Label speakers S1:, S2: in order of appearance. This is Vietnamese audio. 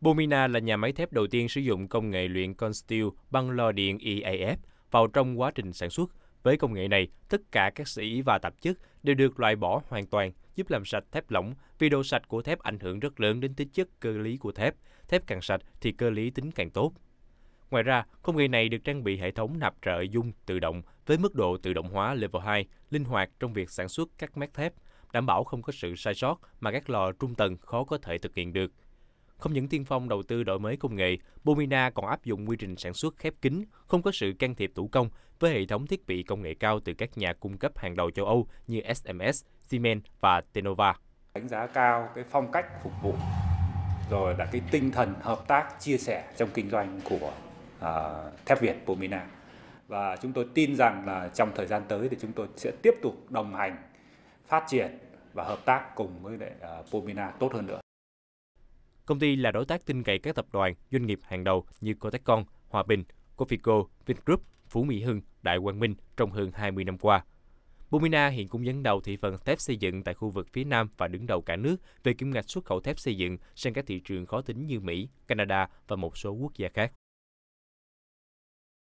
S1: Bomina là nhà máy thép đầu tiên sử dụng công nghệ luyện con steel bằng lò điện EAF vào trong quá trình sản xuất. Với công nghệ này, tất cả các sĩ và tạp chất đều được loại bỏ hoàn toàn, giúp làm sạch thép lỏng vì độ sạch của thép ảnh hưởng rất lớn đến tính chất cơ lý của thép. Thép càng sạch thì cơ lý tính càng tốt. Ngoài ra, công nghệ này được trang bị hệ thống nạp trợ dung tự động với mức độ tự động hóa level 2, linh hoạt trong việc sản xuất các mét thép, đảm bảo không có sự sai sót mà các lò trung tầng khó có thể thực hiện được. Không những tiên phong đầu tư đổi mới công nghệ, Bomina còn áp dụng quy trình sản xuất khép kín, không có sự can thiệp thủ công với hệ thống thiết bị công nghệ cao từ các nhà cung cấp hàng đầu châu Âu như SMS, Siemens và Tenova.
S2: Đánh giá cao cái phong cách phục vụ rồi là cái tinh thần hợp tác chia sẻ trong kinh doanh của uh, thép Việt Bomina. Và chúng tôi tin rằng là trong thời gian tới thì chúng tôi sẽ tiếp tục đồng hành, phát triển và hợp tác cùng với lại uh, à, Pomina tốt hơn nữa.
S1: Công ty là đối tác tin cậy các tập đoàn, doanh nghiệp hàng đầu như Cotecon, Hòa Bình, Cofico, Vingroup, Phú Mỹ Hưng, Đại Quang Minh trong hơn 20 năm qua. Bumina hiện cũng dẫn đầu thị phần thép xây dựng tại khu vực phía Nam và đứng đầu cả nước về kim ngạch xuất khẩu thép xây dựng sang các thị trường khó tính như Mỹ, Canada và một số quốc gia khác.